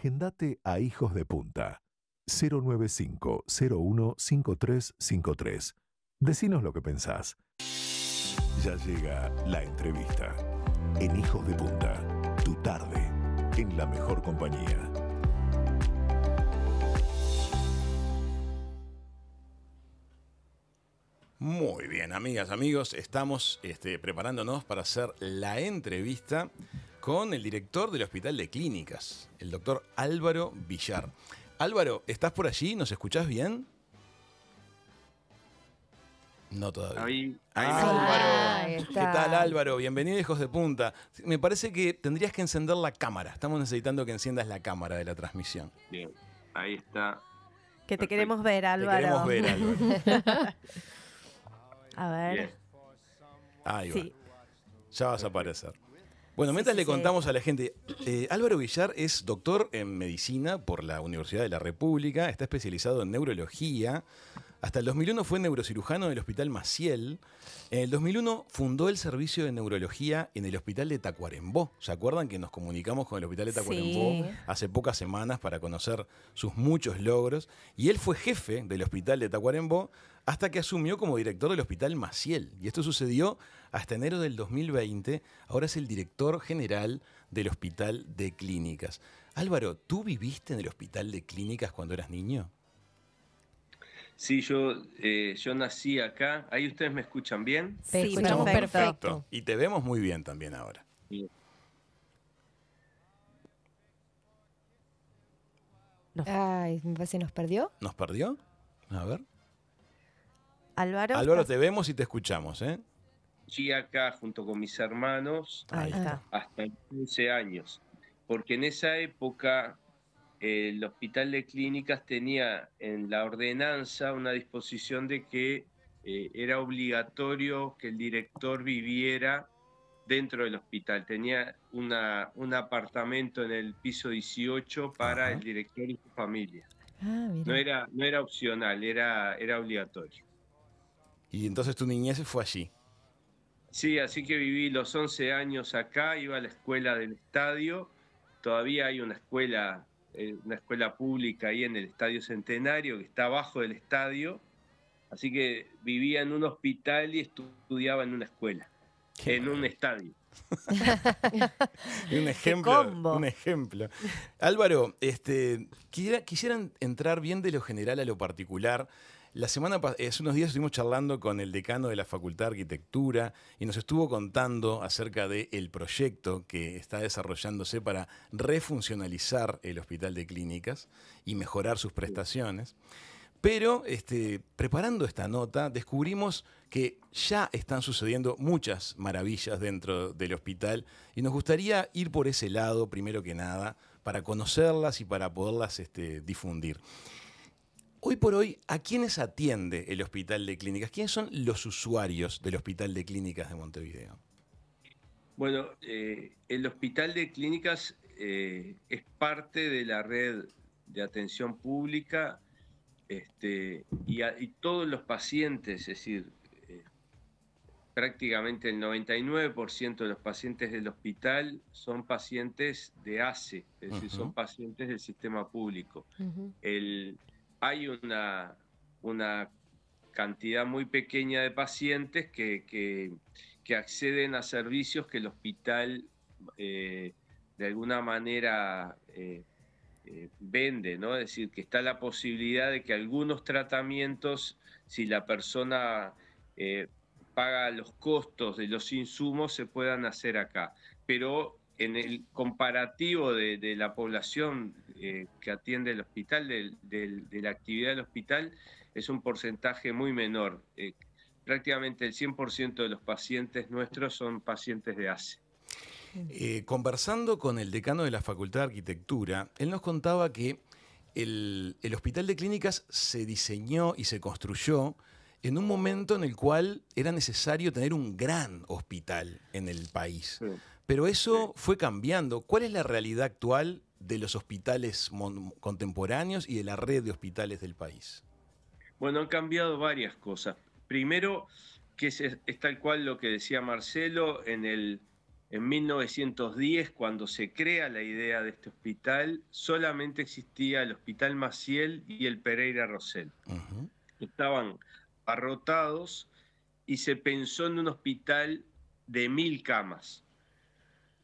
Agendate a Hijos de Punta 095 01 Decinos lo que pensás. Ya llega la entrevista. En Hijos de Punta, tu tarde, en la mejor compañía. Muy bien, amigas, amigos, estamos este, preparándonos para hacer la entrevista con el director del Hospital de Clínicas, el doctor Álvaro Villar. Álvaro, ¿estás por allí? ¿Nos escuchás bien? No todavía. Ahí, ahí ah, ¿Qué tal Álvaro? Bienvenido Hijos de Punta. Me parece que tendrías que encender la cámara. Estamos necesitando que enciendas la cámara de la transmisión. Bien, ahí está. Que te queremos ver Álvaro. Te queremos ver Álvaro. A ver. Ahí va. Ya vas a aparecer. Bueno, mientras le contamos a la gente, eh, Álvaro Villar es doctor en medicina por la Universidad de la República, está especializado en neurología, hasta el 2001 fue neurocirujano del Hospital Maciel. En el 2001 fundó el servicio de neurología en el Hospital de Tacuarembó. ¿Se acuerdan que nos comunicamos con el Hospital de Tacuarembó hace pocas semanas para conocer sus muchos logros? Y él fue jefe del Hospital de Tacuarembó hasta que asumió como director del Hospital Maciel. Y esto sucedió hasta enero del 2020. Ahora es el director general del Hospital de Clínicas. Álvaro, ¿tú viviste en el Hospital de Clínicas cuando eras niño? Sí, yo, eh, yo nací acá. Ahí ustedes me escuchan bien. sí, perfecto. Y te vemos muy bien también ahora. Ay, me parece que nos perdió. ¿Nos perdió? A ver. Álvaro. Álvaro, te vemos y te escuchamos, ¿eh? Sí, acá junto con mis hermanos. Ahí está. Hasta 15 años. Porque en esa época el Hospital de Clínicas tenía en la ordenanza una disposición de que eh, era obligatorio que el director viviera dentro del hospital. Tenía un apartamento en el piso 18 para el director y su familia. Ah, no, era, no era opcional, era, era obligatorio. Y entonces tu niñez fue allí. Sí, así que viví los 11 años acá, iba a la escuela del estadio, todavía hay una escuela eh, una escuela pública ahí en el Estadio Centenario, que está abajo del estadio. Así que vivía en un hospital y estudiaba en una escuela, en un estadio. un ejemplo. Un ejemplo. Álvaro, este, quisiera, quisieran entrar bien de lo general a lo particular. La semana eh, hace unos días estuvimos charlando con el decano de la Facultad de Arquitectura y nos estuvo contando acerca del proyecto que está desarrollándose para refuncionalizar el hospital de clínicas y mejorar sus prestaciones. Pero este, preparando esta nota descubrimos que ya están sucediendo muchas maravillas dentro del hospital y nos gustaría ir por ese lado primero que nada para conocerlas y para poderlas este, difundir. Hoy por hoy, ¿a quiénes atiende el Hospital de Clínicas? ¿Quiénes son los usuarios del Hospital de Clínicas de Montevideo? Bueno, eh, el Hospital de Clínicas eh, es parte de la red de atención pública este, y, todos los pacientes, es decir, eh, prácticamente el 99% de los pacientes del hospital son pacientes de ACE, es decir, son pacientes del sistema público. el, hay una, una cantidad muy pequeña de pacientes que, acceden a servicios que el hospital eh, de alguna manera eh, eh, vende, ¿no? Es decir, que está la posibilidad de que algunos tratamientos, si la persona paga los costos de los insumos, se puedan hacer acá. Pero en el comparativo de, la población eh, que atiende el hospital, de, la actividad del hospital, es un porcentaje muy menor. Eh, prácticamente el 100% de los pacientes nuestros son pacientes de ACE. Eh, conversando con el decano de la Facultad de Arquitectura, él nos contaba que el, hospital de clínicas se diseñó y se construyó en un momento en el cual era necesario tener un gran hospital en el país. Pero eso fue cambiando. ¿Cuál es la realidad actual de los hospitales contemporáneos y de la red de hospitales del país? Bueno, han cambiado varias cosas. Primero, que es, tal cual lo que decía Marcelo en el en 1910, cuando se crea la idea de este hospital, solamente existía el Hospital Maciel y el Pereira Rosell. Estaban arrotados y se pensó en un hospital de mil camas.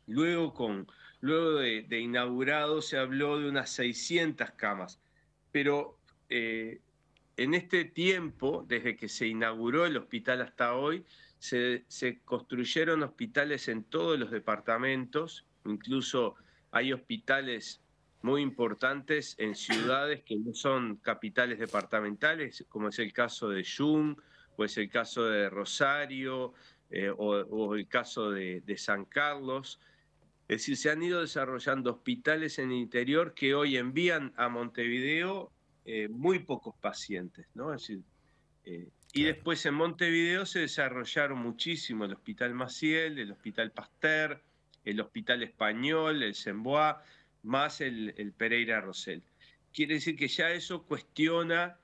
Luego, luego de, inaugurado se habló de unas 600 camas, pero eh, en este tiempo, desde que se inauguró el hospital hasta hoy, se, construyeron hospitales en todos los departamentos, incluso hay hospitales muy importantes en ciudades que no son capitales departamentales, como es el caso de Yum, o es el caso de Rosario, eh, o, el caso de San Carlos. Es decir, se han ido desarrollando hospitales en el interior que hoy envían a Montevideo eh, muy pocos pacientes, ¿no? Es decir, eh, y después en Montevideo se desarrollaron muchísimo el Hospital Maciel, el Hospital Pasteur, el Hospital Español, el Semboa, más el, el Pereira Rosell. Quiere decir que ya eso cuestiona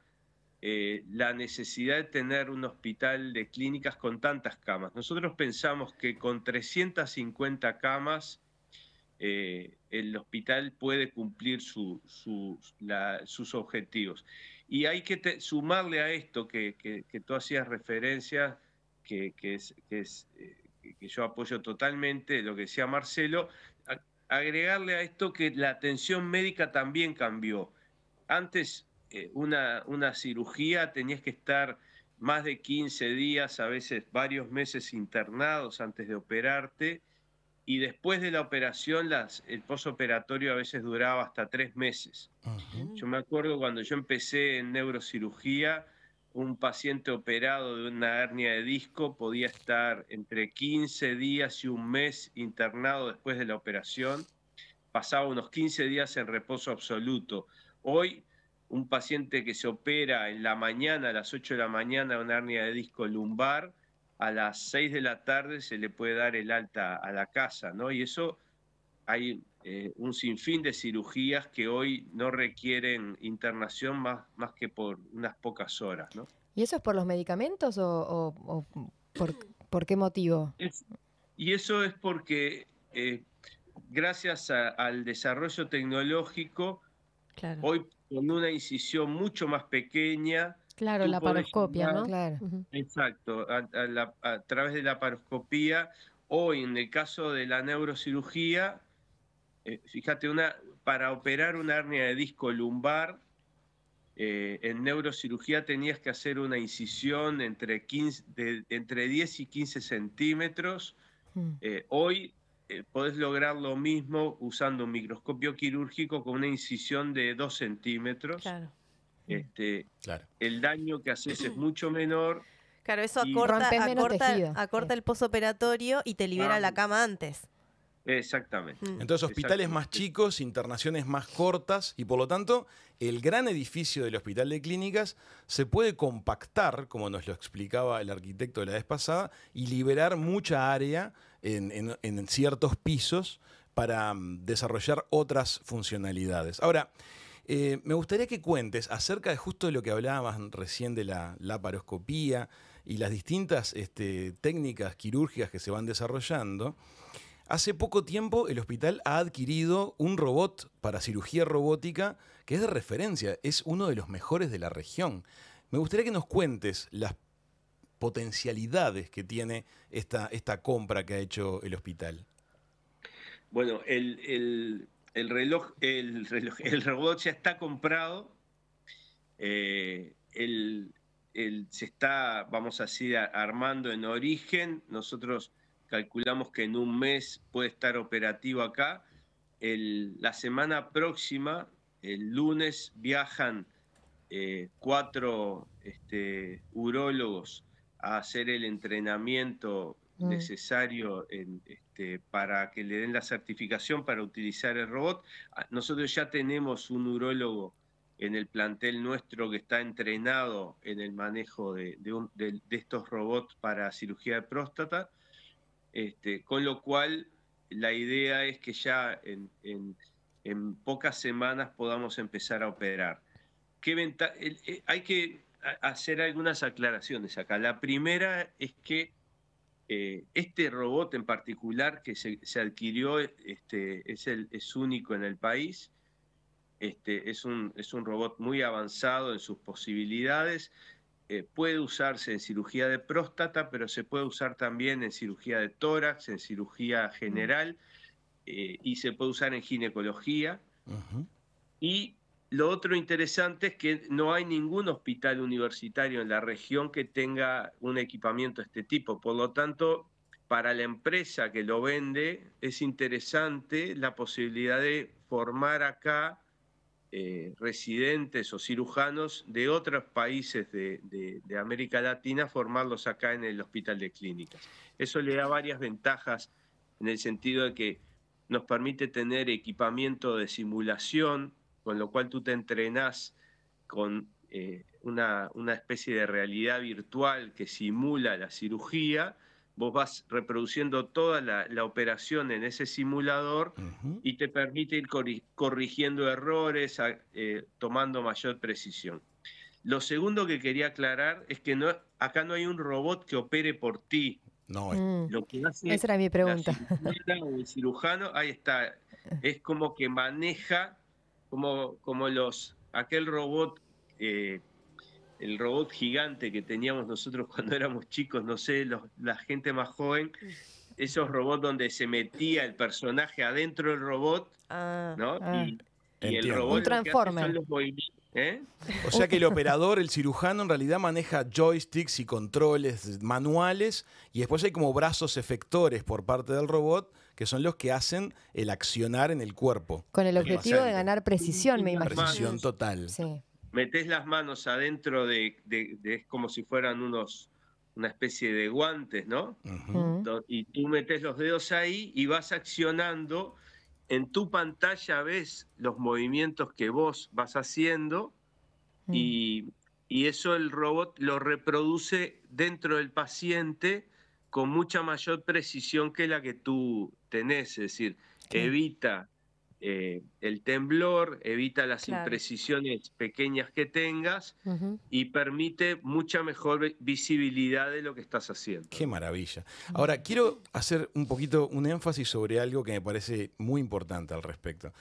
eh, la necesidad de tener un hospital de clínicas con tantas camas. Nosotros pensamos que con 350 camas eh, el hospital puede cumplir sus objetivos. Y hay que sumarle a esto que, tú hacías referencia, eh, que, yo apoyo totalmente lo que decía Marcelo, agregarle a esto que la atención médica también cambió. Antes eh, una, una cirugía tenías que estar más de 15 días, a veces varios meses internados antes de operarte, y después de la operación las, el posoperatorio a veces duraba hasta tres meses. Yo me acuerdo cuando yo empecé en neurocirugía, un paciente operado de una hernia de disco podía estar entre 15 días y un mes internado después de la operación, pasaba unos 15 días en reposo absoluto. Hoy un paciente que se opera en la mañana, a las 8 de la mañana, una hernia de disco lumbar, a las 6 de la tarde se le puede dar el alta a la casa, ¿no? Y eso hay eh, un sinfín de cirugías que hoy no requieren internación más, más que por unas pocas horas, ¿no? ¿Y eso es por los medicamentos o, por, qué motivo? y eso es porque eh, gracias al desarrollo tecnológico, hoy con una incisión mucho más pequeña, Claro, la paroscopia, ¿no? Exacto, a, través de la paroscopía hoy, en el caso de la neurocirugía, eh, fíjate, una, para operar una hernia de disco lumbar, eh, en neurocirugía tenías que hacer una incisión entre, 10 y 15 centímetros. Mm. Eh, hoy podés lograr lo mismo usando un microscopio quirúrgico con una incisión de 2 centímetros. Claro. Este, claro. El daño que haces es mucho menor. Claro, eso acorta, acorta el posoperatorio y te libera la cama antes. Exactamente. Mm. Entonces, hospitales más chicos, internaciones más cortas y por lo tanto, el gran edificio del Hospital de Clínicas se puede compactar, como nos lo explicaba el arquitecto la vez pasada, y liberar mucha área en, en ciertos pisos para mm, desarrollar otras funcionalidades. Ahora, eh, me gustaría que cuentes acerca de justo lo que hablabas recién de la laparoscopía y las distintas este, técnicas quirúrgicas que se van desarrollando. Hace poco tiempo el hospital ha adquirido un robot para cirugía robótica que es de referencia, es uno de los mejores de la región. Me gustaría que nos cuentes las potencialidades que tiene esta, compra que ha hecho el hospital. Bueno, el el reloj, el reloj, el robot ya está comprado, eh, se está, vamos a decir, armando en origen. Nosotros calculamos que en un mes puede estar operativo acá. la semana próxima, el lunes, viajan eh, cuatro este, urólogos a hacer el entrenamiento Mm. necesario este, para que le den la certificación para utilizar el robot. Ah, nosotros ya tenemos un urólogo en el plantel nuestro que está entrenado en el manejo de, estos robots para cirugía de próstata, este, con lo cual la idea es que ya en, pocas semanas podamos empezar a operar. Eh, hay que hacer algunas aclaraciones acá. La primera es que eh, este robot en particular que se, adquirió este, es, único en el país. Este, es, un, robot muy avanzado en sus posibilidades. Eh, puede usarse en cirugía de próstata, pero se puede usar también en cirugía de tórax, en cirugía mm. general, eh, y se puede usar en ginecología. Y lo otro interesante es que no hay ningún hospital universitario en la región que tenga un equipamiento de este tipo. Por lo tanto, para la empresa que lo vende es interesante la posibilidad de formar acá eh, residentes o cirujanos de otros países de, de América Latina, formarlos acá en el hospital de clínicas. Eso le da varias ventajas en el sentido de que nos permite tener equipamiento de simulación con lo cual tú te entrenás con eh, una, una, especie de realidad virtual que simula la cirugía, vos vas reproduciendo toda la, operación en ese simulador y te permite ir corrigiendo errores, eh, tomando mayor precisión. Lo segundo que quería aclarar es que no, acá no hay un robot que opere por ti. No, mm. lo que esa era mi pregunta. el cirujano, ahí está, es como que maneja como, como los, aquel robot, eh, el robot gigante que teníamos nosotros cuando éramos chicos, no sé, los, la gente más joven, esos robots donde se metía el personaje adentro del robot, ah, ¿no? Ah. Y, el robot ¿eh? O sea que el operador, el cirujano, en realidad maneja joysticks y controles manuales y después hay como brazos efectores por parte del robot que son los que hacen el accionar en el cuerpo. Con el objetivo de ganar precisión, me imagino. Precisión total. Metes Metés las manos adentro de, es como si fueran unos una especie de guantes, ¿no? y tú metes los dedos ahí y vas accionando. En tu pantalla ves los movimientos que vos vas haciendo mm. y, y eso el robot lo reproduce dentro del paciente con mucha mayor precisión que la que tú tenés, es decir, evita eh, el temblor, evita las imprecisiones pequeñas que tengas y permite mucha mejor visibilidad de lo que estás haciendo. Qué maravilla. Ahora, quiero hacer un poquito un énfasis sobre algo que me parece muy importante al respecto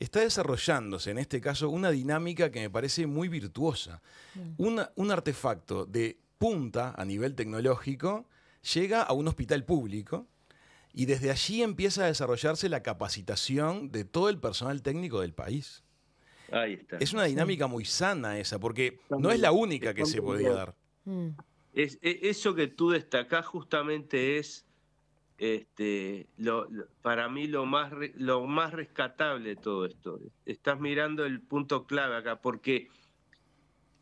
está desarrollándose en este caso una dinámica que me parece muy virtuosa. un artefacto de punta a nivel tecnológico llega a un hospital público y desde allí empieza a desarrollarse la capacitación de todo el personal técnico del país. Ahí está. Es una dinámica muy sana esa, porque no es la única que se podía dar. Mm. E, eso que tú destacás justamente es este, para mí lo más, lo más rescatable de todo esto. Estás mirando el punto clave acá, porque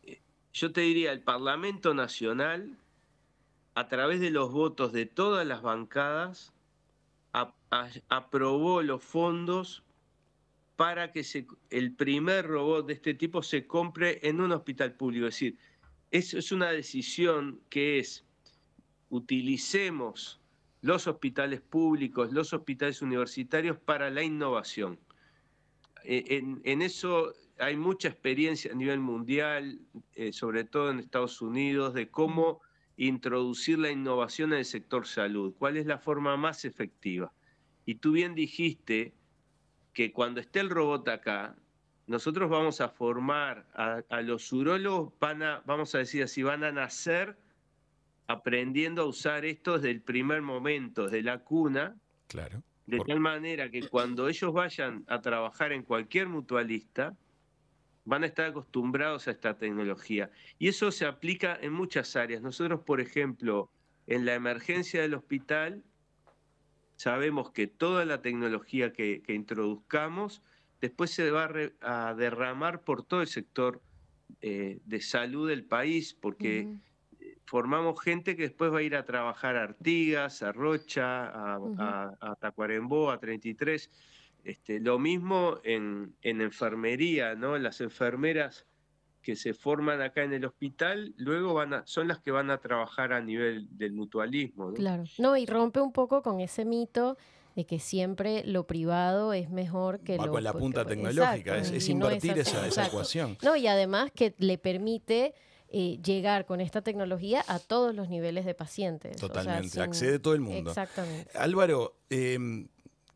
eh, yo te diría, el Parlamento Nacional a través de los votos de todas las bancadas, aprobó los fondos para que el primer robot de este tipo se compre en un hospital público. Es decir, es, es una decisión que es, utilicemos los hospitales públicos, los hospitales universitarios para la innovación. E, en, eso hay mucha experiencia a nivel mundial, eh, sobre todo en Estados Unidos, de cómo introducir la innovación en el sector salud? ¿Cuál es la forma más efectiva? Y tú bien dijiste que cuando esté el robot acá, nosotros vamos a formar a, los urólogos, vamos a decir así, van a nacer aprendiendo a usar esto desde el primer momento, desde la cuna. Claro. De tal manera que cuando ellos vayan a trabajar en cualquier mutualista, van a estar acostumbrados a esta tecnología. Y eso se aplica en muchas áreas. Nosotros, por ejemplo, en la emergencia del hospital, sabemos que toda la tecnología que, introduzcamos después se va a, derramar por todo el sector eh, de salud del país, porque formamos gente que después va a ir a trabajar a Artigas, a Rocha, a, a Tacuarembó, a 33 este, lo mismo en, enfermería, ¿no? Las enfermeras que se forman acá en el hospital, luego van a, son las que van a trabajar a nivel del mutualismo. Claro, no, y rompe un poco con ese mito de que siempre lo privado es mejor que Va lo con la punta tecnológica, es, invertir esa, ecuación. No, y además que le permite eh, llegar con esta tecnología a todos los niveles de pacientes. Totalmente, o accede todo el mundo. Exactamente. Álvaro, em,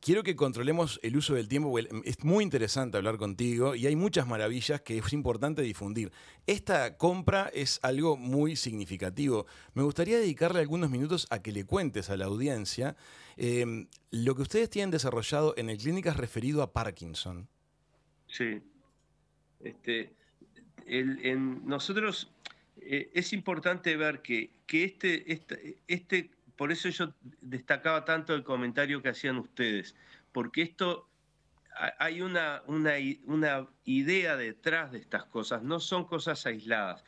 Quiero que controlemos el uso del tiempo, es muy interesante hablar contigo y hay muchas maravillas que es importante difundir. Esta compra es algo muy significativo. Me gustaría dedicarle algunos minutos a que le cuentes a la audiencia em, lo que ustedes tienen desarrollado en el Clínicas referido a Parkinson. Sí. Este, en nosotros eh, es importante ver que, este, este por eso yo destacaba tanto el comentario que hacían ustedes, porque esto hay una, idea detrás de estas cosas, no son cosas aisladas.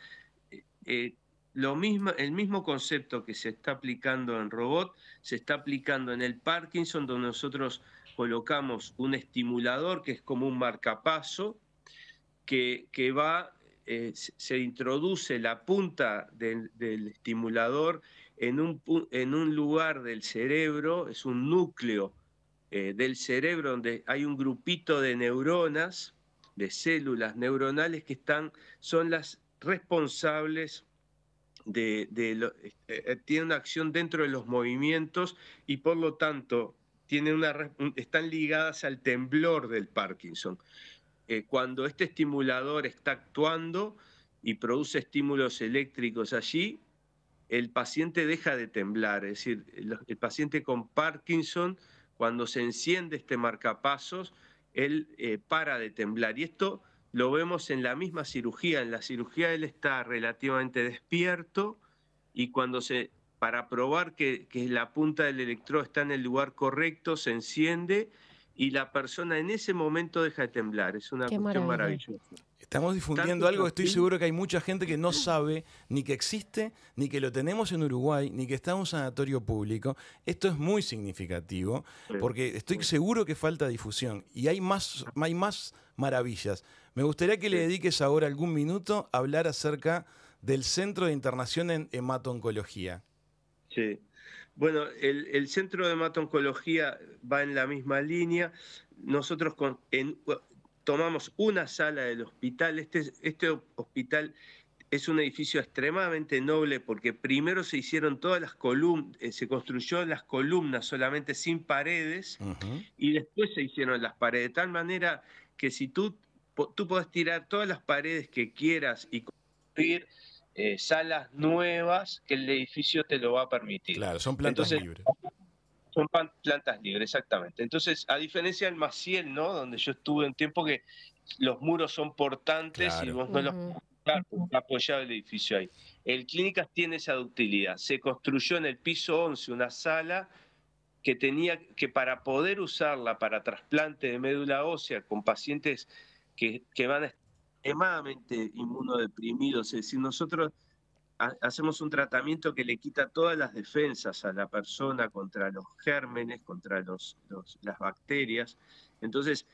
Eh, eh, lo mismo, el mismo concepto que se está aplicando en robot se está aplicando en el Parkinson, donde nosotros colocamos un estimulador que es como un marcapaso, que, va, eh, se introduce la punta del estimulador en un, en un lugar del cerebro, es un núcleo eh, del cerebro donde hay un grupito de neuronas, de células neuronales que están, son las responsables de, eh, eh, una acción dentro de los movimientos y por lo tanto una, están ligadas al temblor del Parkinson. cuando este estimulador está actuando y produce estímulos eléctricos allí, el paciente deja de temblar, es decir, el, paciente con Parkinson, cuando se enciende este marcapasos, él eh, para de temblar. Y esto lo vemos en la misma cirugía, en la cirugía él está relativamente despierto y cuando se, para probar que, que la punta del electrodo está en el lugar correcto, se enciende y la persona en ese momento deja de temblar. Es una cuestión maravillosa. Estamos difundiendo algo estoy seguro que hay mucha gente que no sabe ni que existe, ni que lo tenemos en Uruguay, ni que está en un sanatorio público. Esto es muy significativo porque estoy seguro que falta difusión y hay más, hay más maravillas. Me gustaría que le dediques ahora algún minuto a hablar acerca del Centro de Internación en hemato Sí. Bueno, el, Centro de Hematoncología va en la misma línea. Nosotros con, tomamos una sala del hospital. Este, este hospital es un edificio extremadamente noble porque primero se hicieron todas las columnas, eh, se construyó las columnas solamente sin paredes y después se hicieron las paredes, de tal manera que si tú, tú puedes tirar todas las paredes que quieras y construir eh, salas nuevas que el edificio te lo va a permitir. Claro, son plantas libres. Son plantas libres, exactamente. Entonces, a diferencia del Maciel, ¿no? Donde yo estuve un tiempo que los muros son portantes y vos no uh -huh. los apoyado el edificio ahí. El Clínicas tiene esa ductilidad. Se construyó en el piso 11 una sala que tenía que para poder usarla para trasplante de médula ósea con pacientes que, que van a extremadamente inmunodeprimidos, es decir, nosotros hacemos un tratamiento que le quita todas las defensas a la persona contra los gérmenes, contra las bacterias. Entonces,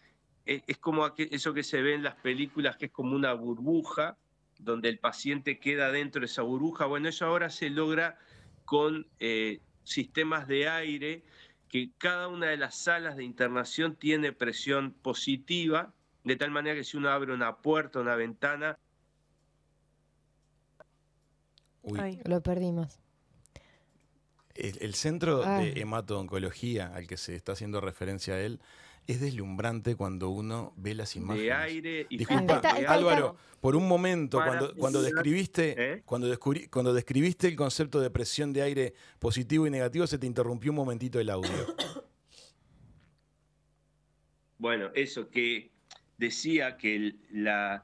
e, es, como eso que se ve en las películas, que es como una burbuja, donde el paciente queda dentro de esa burbuja. Bueno, eso ahora se logra con eh, sistemas de aire, que cada una de las salas de internación tiene presión positiva, de tal manera que si uno abre una puerta, una ventana... Uy. lo perdimos. El, centro de ah. hemato-oncología al que se está haciendo referencia él es deslumbrante cuando uno ve las imágenes. De aire Disculpa, Álvaro, por un momento, cuando, describiste, ¿eh? cuando, cuando describiste el concepto de presión de aire positivo y negativo, se te interrumpió un momentito el audio. Bueno, eso, que decía que eh,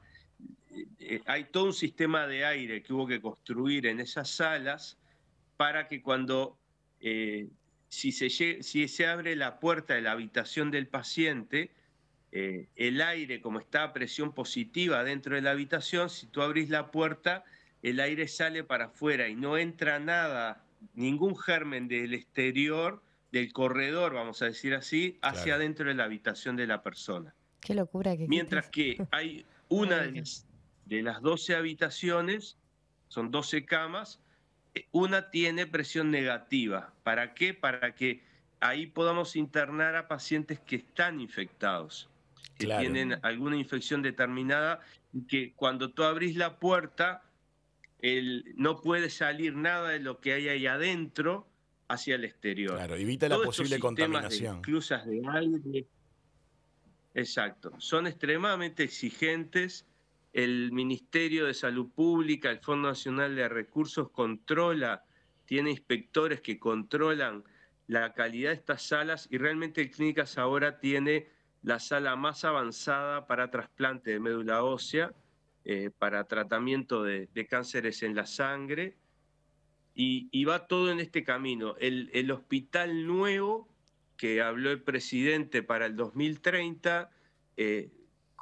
eh, hay todo un sistema de aire que hubo que construir en esas salas para que cuando, eh, si, se abre la puerta de la habitación del paciente, el aire, como está a presión positiva dentro de la habitación, si tú abrís la puerta, el aire sale para afuera y no entra nada, ningún germen del exterior, del corredor, vamos a decir así, hacia adentro de la habitación de la persona. Qué locura que Mientras que hay una de las, 12 habitaciones, son 12 camas, eh, una tiene presión negativa. ¿Para qué? Para que ahí podamos internar a pacientes que están infectados, que tienen alguna infección determinada, que cuando tú abrís la puerta, el, no puede salir nada de lo que hay ahí adentro hacia el exterior. Claro, evita la posible contaminación. De inclusas de aire, Exacto, son extremadamente exigentes. El Ministerio de Salud Pública, el Fondo Nacional de Recursos controla, tiene inspectores que controlan la calidad de estas salas y realmente Clínicas ahora tiene la sala más avanzada para trasplante de médula ósea, eh, para tratamiento de, cánceres en la sangre y, va todo en este camino. el hospital nuevo que habló el presidente para el 2030, eh,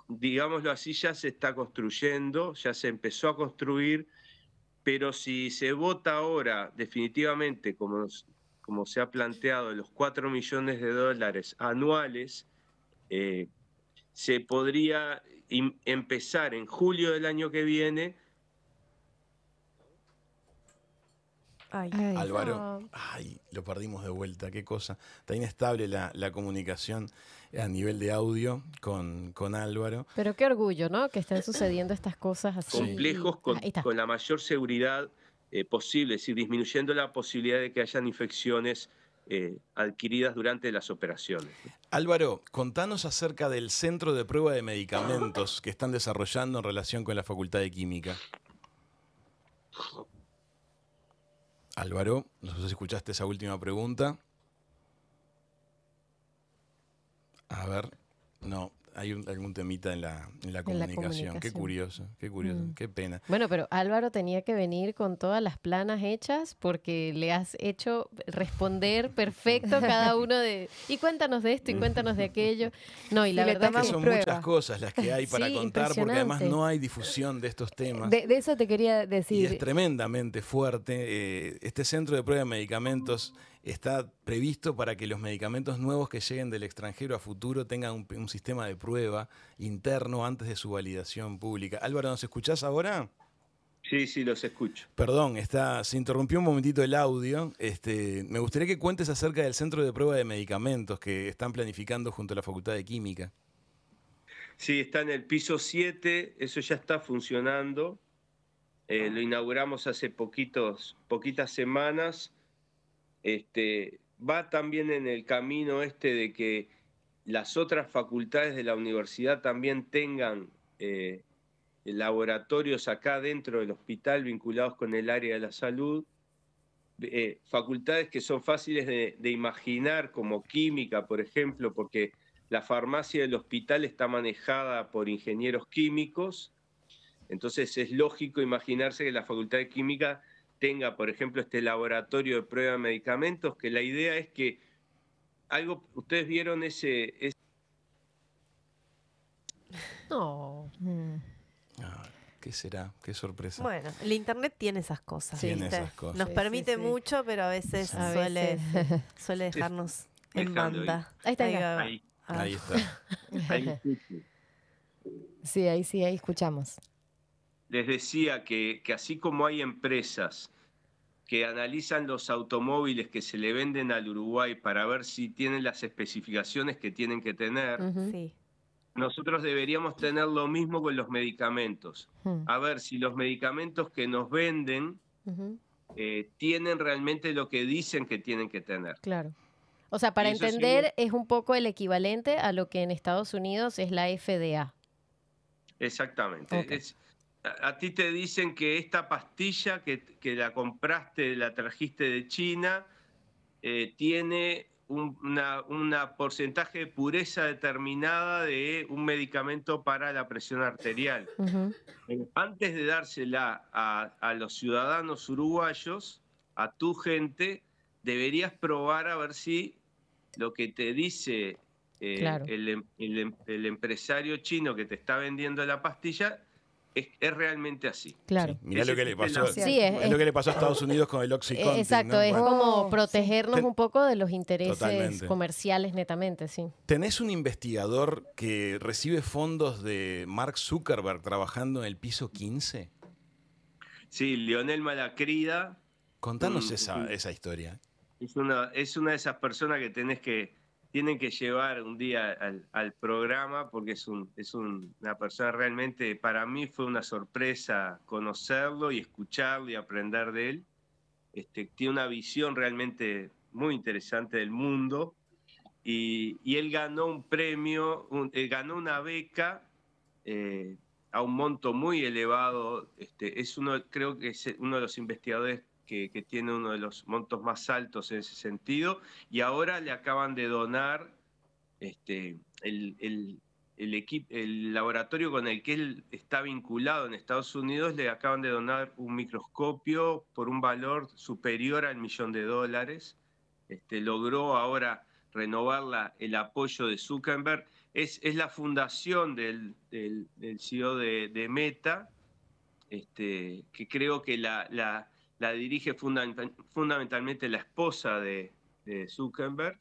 digámoslo así, ya se está construyendo, ya se empezó a construir, pero si se vota ahora definitivamente, como, se ha planteado, los 4 millones de dólares anuales, eh, se podría empezar en julio del año que viene Álvaro, lo perdimos de vuelta, qué cosa. Está inestable la, comunicación eh, a nivel de audio con, con, Álvaro. Pero qué orgullo, ¿no? Que estén sucediendo estas cosas así. Complejos con, la mayor seguridad eh, posible, es decir, disminuyendo la posibilidad de que hayan infecciones eh, adquiridas durante las operaciones. Álvaro, contanos acerca del centro de prueba de medicamentos que están desarrollando en relación con la Facultad de Química. Álvaro, no sé si escuchaste esa última pregunta. A ver, no, hay algún temita en la, comunicación. Qué curioso, qué curioso, mm. qué pena. Bueno, pero Álvaro tenía que venir con todas las planas hechas porque le has hecho responder perfecto cada uno de... Y cuéntanos de esto y cuéntanos de aquello. No, y la verdad que son muchas cosas las que hay para contar porque además no hay difusión de estos temas. De, eso te quería decir. Y es tremendamente fuerte. Eh, este centro de pruebas de medicamentos está previsto para que los medicamentos nuevos que lleguen del extranjero a futuro tengan un, sistema de prueba interno antes de su validación pública. Álvaro, ¿nos escuchás ahora? Sí, sí, los escucho. Perdón, está, se interrumpió un momentito el audio. Este, me gustaría que cuentes acerca del centro de prueba de medicamentos que están planificando junto a la Facultad de Química. Sí, está en el piso 7, eso ya está funcionando. Eh, lo ah. inauguramos hace poquitos, poquitas semanas este, va también en el camino este de que las otras facultades de la universidad también tengan eh, laboratorios acá dentro del hospital vinculados con el área de la salud, eh, facultades que son fáciles de, imaginar, como química, por ejemplo, porque la farmacia del hospital está manejada por ingenieros químicos, entonces es lógico imaginarse que la facultad de química tenga, por ejemplo, este laboratorio de prueba de medicamentos, que la idea es que algo, ustedes vieron ese... No. Mm. Ah, ¿Qué será? Qué sorpresa. Bueno, el internet tiene esas cosas. Nos permite mucho, pero a veces, Suele, suele, dejarnos en banda. Ahí está. Ahí, está. Sí, ahí sí, ahí escuchamos les decía que, así como hay empresas que analizan los automóviles que se le venden al Uruguay para ver si tienen las especificaciones que tienen que tener, nosotros deberíamos tener lo mismo con los medicamentos. A ver si los medicamentos que nos venden eh, tienen realmente lo que dicen que tienen que tener. Claro. O sea, para entender es un poco el equivalente a lo que en Estados Unidos es la FDA. Exactamente a, ti te dicen que esta pastilla que, la compraste, la trajiste de China, eh, tiene un porcentaje de pureza determinada de un medicamento para la presión arterial. Eh, antes de dársela a, los ciudadanos uruguayos, a tu gente, deberías probar a ver si lo que te dice eh, em, em, el, empresario chino que te está vendiendo la pastilla es, realmente así. Claro. lo que, le pasó, es, lo que le pasó a Estados Unidos con el OxyContin. Eh, exacto, es como protegernos un poco de los intereses comerciales netamente, sí. Tenés un investigador que recibe fondos de Mark Zuckerberg trabajando en el piso 15. Sí, Lionel Malacrida. Contanos mm, esa, historia. Es una, es una de esas personas que tenés que tienen que llevar un día al, programa porque es, un, una persona realmente, para mí fue una sorpresa conocerlo y escucharlo y aprender de él. Este, tiene una visión realmente muy interesante del mundo y, él ganó un premio, eh, ganó una beca eh, a un monto muy elevado. Este, es uno, creo que es uno de los investigadores que, tiene uno de los montos más altos en ese sentido, y ahora le acaban de donar este, el, equipo, el laboratorio con el que él está vinculado en Estados Unidos, le acaban de donar un microscopio por un valor superior al millón de dólares. Este, logró ahora renovar el apoyo de Zuckerberg. Es, es la fundación del, del, CEO de, Meta, este, que creo que la, la dirige fundamentalmente la esposa de, Zuckerberg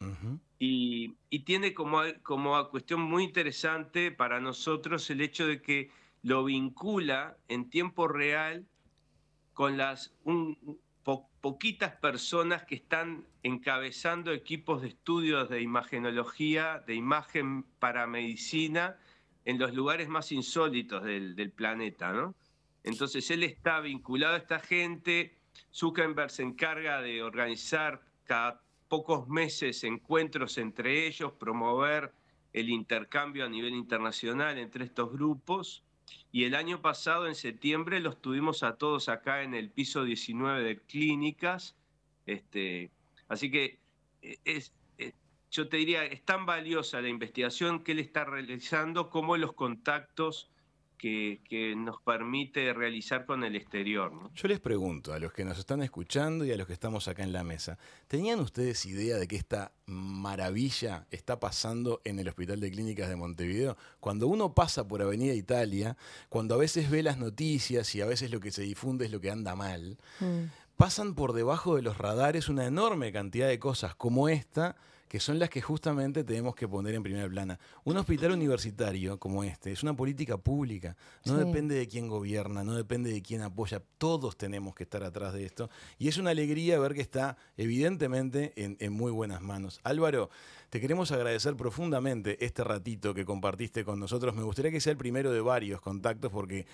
y, tiene como, como cuestión muy interesante para nosotros el hecho de que lo vincula en tiempo real con las poquitas personas que están encabezando equipos de estudios de imagenología, de imagen para medicina, en los lugares más insólitos del, planeta, ¿no? Entonces él está vinculado a esta gente, Zuckerberg se encarga de organizar cada pocos meses encuentros entre ellos, promover el intercambio a nivel internacional entre estos grupos. Y el año pasado, en septiembre, los tuvimos a todos acá en el piso 19 de clínicas. Este, así que eh, eh, yo te diría, es tan valiosa la investigación que él está realizando como los contactos que, nos permite realizar con el exterior. Yo les pregunto a los que nos están escuchando y a los que estamos acá en la mesa, ¿tenían ustedes idea de que esta maravilla está pasando en el Hospital de Clínicas de Montevideo? Cuando uno pasa por Avenida Italia, cuando a veces ve las noticias y a veces lo que se difunde es lo que anda mal, mm. pasan por debajo de los radares una enorme cantidad de cosas como esta que son las que justamente tenemos que poner en primera plana. Un hospital universitario como este es una política pública, no depende de quién gobierna, no depende de quién apoya, todos tenemos que estar atrás de esto y es una alegría ver que está evidentemente en muy buenas manos. Álvaro, te queremos agradecer profundamente este ratito que compartiste con nosotros, me gustaría que sea el primero de varios contactos porque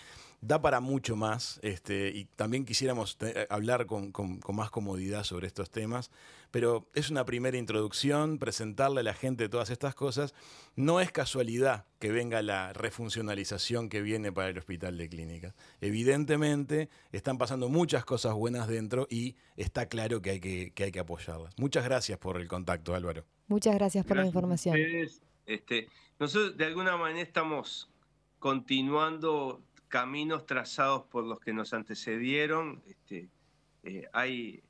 da para mucho más este, y también quisiéramos eh, hablar con, más comodidad sobre estos temas, pero es una primera introducción, presentarle a la gente todas estas cosas. No es casualidad que venga la refuncionalización que viene para el hospital de clínicas. Evidentemente están pasando muchas cosas buenas dentro y está claro que hay que, hay que apoyarlas. Muchas gracias por el contacto, Álvaro. Muchas gracias por la información. Este, nosotros de alguna manera estamos continuando caminos trazados por los que nos antecedieron. Este, eh, hay,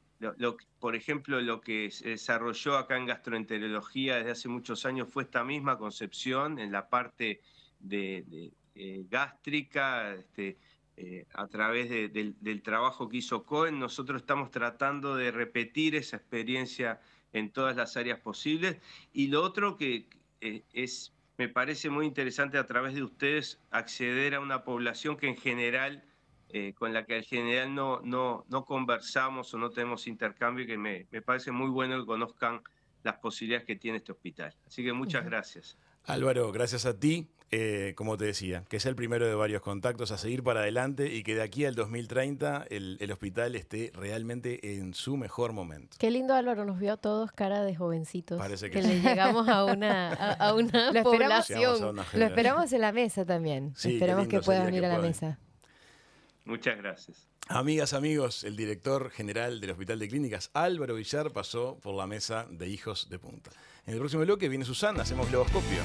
por ejemplo, lo que se desarrolló acá en gastroenterología desde hace muchos años fue esta misma concepción en la parte de, eh, gástrica, este, eh, a través del trabajo que hizo Cohen. Nosotros estamos tratando de repetir esa experiencia en todas las áreas posibles. Y lo otro que es me parece muy interesante a través de ustedes acceder a una población que en general, eh, con la que en general no, no, no, conversamos o no tenemos intercambio y que me, parece muy bueno que conozcan las posibilidades que tiene este hospital. Así que muchas gracias. Álvaro, gracias a ti. Eh, como te decía, que sea el primero de varios contactos a seguir para adelante y que de aquí al 2030 el, hospital esté realmente en su mejor momento. Qué lindo Álvaro, nos vio a todos cara de jovencitos. Parece que, que llegamos a una, población. lo esperamos en la mesa también. esperamos que puedan ir a la mesa. Muchas gracias. Amigas, amigos, el director general del Hospital de Clínicas, Álvaro Villar, pasó por la mesa de Hijos de Punta. En el próximo bloque viene Susana, hacemos globoscopio.